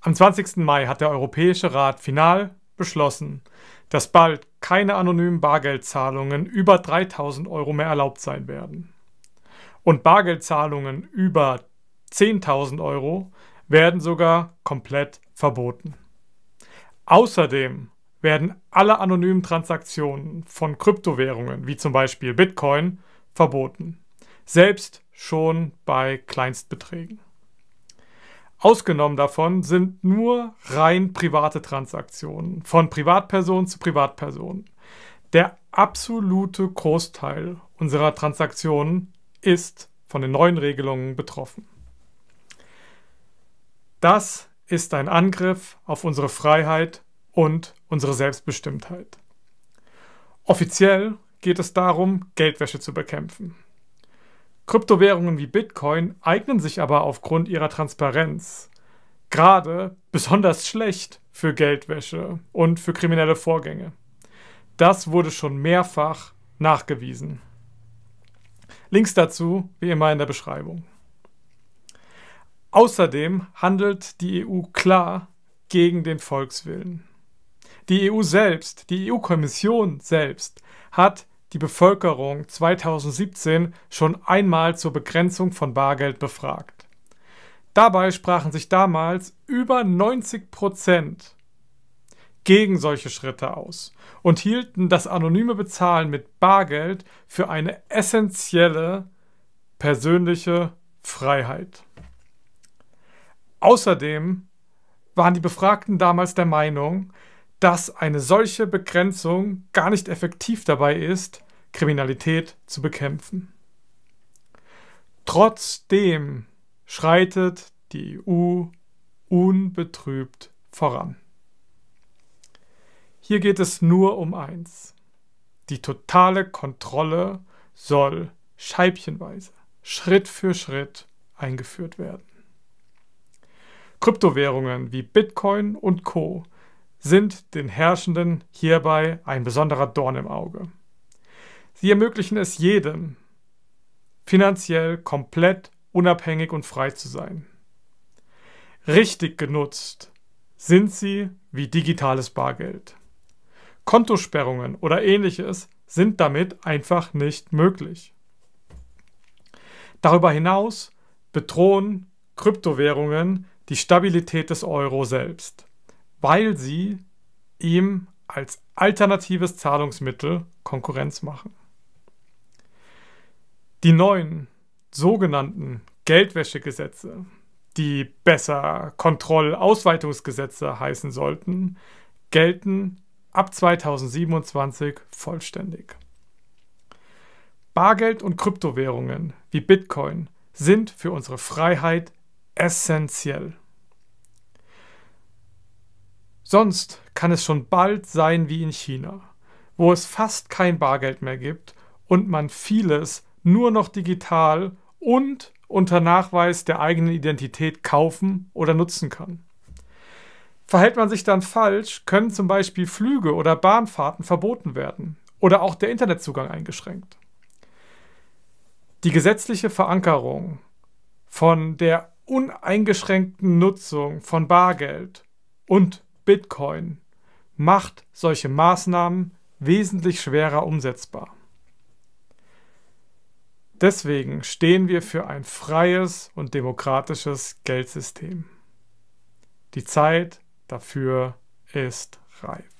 Am 20. Mai hat der Europäische Rat final beschlossen, dass bald keine anonymen Bargeldzahlungen über 3000 Euro mehr erlaubt sein werden. Und Bargeldzahlungen über 10.000 Euro werden sogar komplett verboten. Außerdem werden alle anonymen Transaktionen von Kryptowährungen, wie zum Beispiel Bitcoin, verboten. Selbst schon bei Kleinstbeträgen. Ausgenommen davon sind nur rein private Transaktionen von Privatperson zu Privatperson. Der absolute Großteil unserer Transaktionen ist von den neuen Regelungen betroffen. Das ist ein Angriff auf unsere Freiheit und unsere Selbstbestimmtheit. Offiziell geht es darum, Geldwäsche zu bekämpfen. Kryptowährungen wie Bitcoin eignen sich aber aufgrund ihrer Transparenz gerade besonders schlecht für Geldwäsche und für kriminelle Vorgänge. Das wurde schon mehrfach nachgewiesen. Links dazu wie immer in der Beschreibung. Außerdem handelt die EU klar gegen den Volkswillen. Die EU selbst, die EU-Kommission selbst hat die Bevölkerung 2017 schon einmal zur Begrenzung von Bargeld befragt. Dabei sprachen sich damals über 90 Prozent gegen solche Schritte aus und hielten das anonyme Bezahlen mit Bargeld für eine essentielle persönliche Freiheit. Außerdem waren die Befragten damals der Meinung, dass eine solche Begrenzung gar nicht effektiv dabei ist, Kriminalität zu bekämpfen. Trotzdem schreitet die EU unbetrübt voran. Hier geht es nur um eins. Die totale Kontrolle soll scheibchenweise, Schritt für Schritt eingeführt werden. Kryptowährungen wie Bitcoin und Co sind den Herrschenden hierbei ein besonderer Dorn im Auge. Sie ermöglichen es jedem, finanziell komplett unabhängig und frei zu sein. Richtig genutzt sind sie wie digitales Bargeld. Kontosperrungen oder ähnliches sind damit einfach nicht möglich. Darüber hinaus bedrohen Kryptowährungen die Stabilität des Euro selbst weil sie ihm als alternatives Zahlungsmittel Konkurrenz machen. Die neuen sogenannten Geldwäschegesetze, die besser Kontrollausweitungsgesetze heißen sollten, gelten ab 2027 vollständig. Bargeld und Kryptowährungen wie Bitcoin sind für unsere Freiheit essentiell. Sonst kann es schon bald sein wie in China, wo es fast kein Bargeld mehr gibt und man vieles nur noch digital und unter Nachweis der eigenen Identität kaufen oder nutzen kann. Verhält man sich dann falsch, können zum Beispiel Flüge oder Bahnfahrten verboten werden oder auch der Internetzugang eingeschränkt. Die gesetzliche Verankerung von der uneingeschränkten Nutzung von Bargeld und Bitcoin macht solche Maßnahmen wesentlich schwerer umsetzbar. Deswegen stehen wir für ein freies und demokratisches Geldsystem. Die Zeit dafür ist reif.